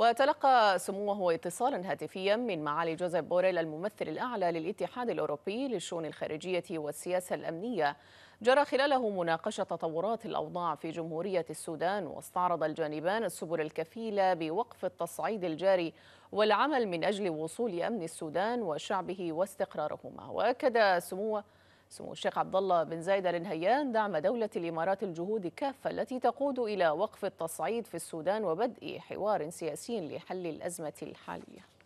وتلقى سموه اتصالا هاتفيا من معالي جوزيف بوريل الممثل الأعلى للاتحاد الأوروبي للشؤون الخارجية والسياسة الأمنية جرى خلاله مناقشة تطورات الأوضاع في جمهورية السودان واستعرض الجانبان السبل الكفيلة بوقف التصعيد الجاري والعمل من أجل وصول أمن السودان وشعبه واستقرارهما وأكد سموه سمو الشيخ عبد الله بن زايد ال نهيان دعم دولة الإمارات الجهود كافة التي تقود إلى وقف التصعيد في السودان وبدء حوار سياسي لحل الأزمة الحالية